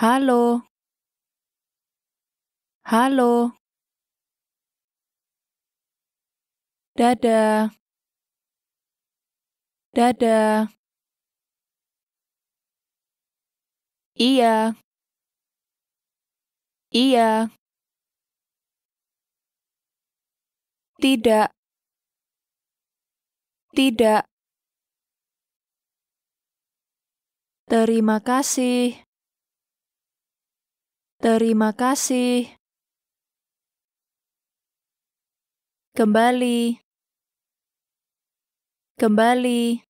Halo. Halo. Dada, dada. Iya. Iya. Tidak. Tidak. Terima kasih. Terima kasih. Kembali. Kembali.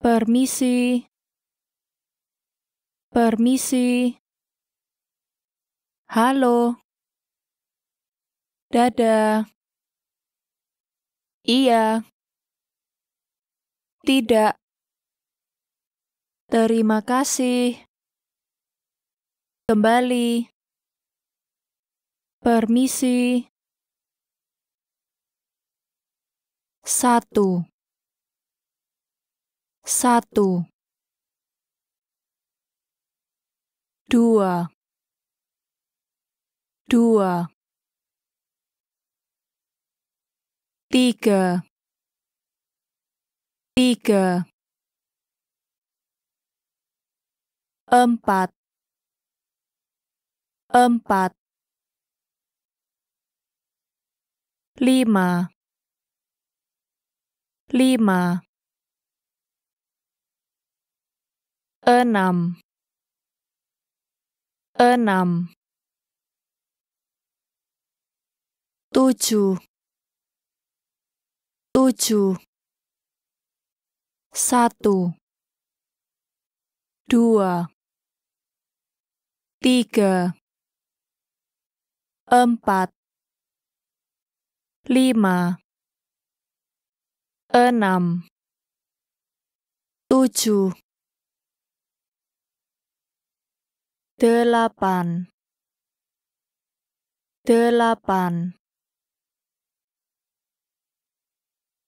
Permisi. Permisi. Halo. Dada. Iya. Tidak. Terima kasih. Kembali. Permisi. Satu. Satu. Dua. Dua. Tiga. Tiga. empat empat lima lima enam enam tujuh tujuh satu dua tiga, empat, lima, enam, tujuh, delapan, delapan,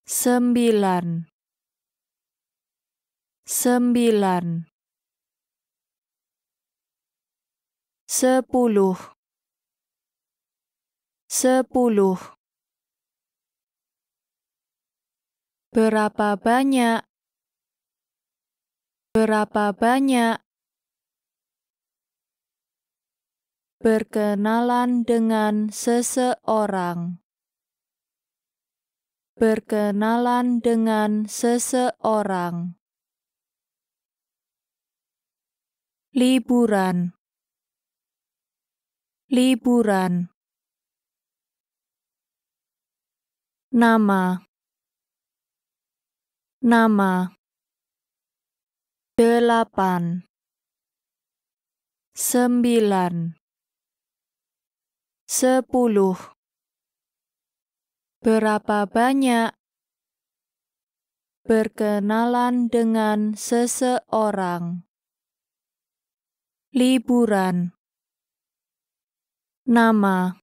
sembilan, sembilan. sepuluh sepuluh berapa banyak berapa banyak berkenalan dengan seseorang berkenalan dengan seseorang liburan liburan nama nama delapan sembilan sepuluh berapa banyak berkenalan dengan seseorang liburan 那么。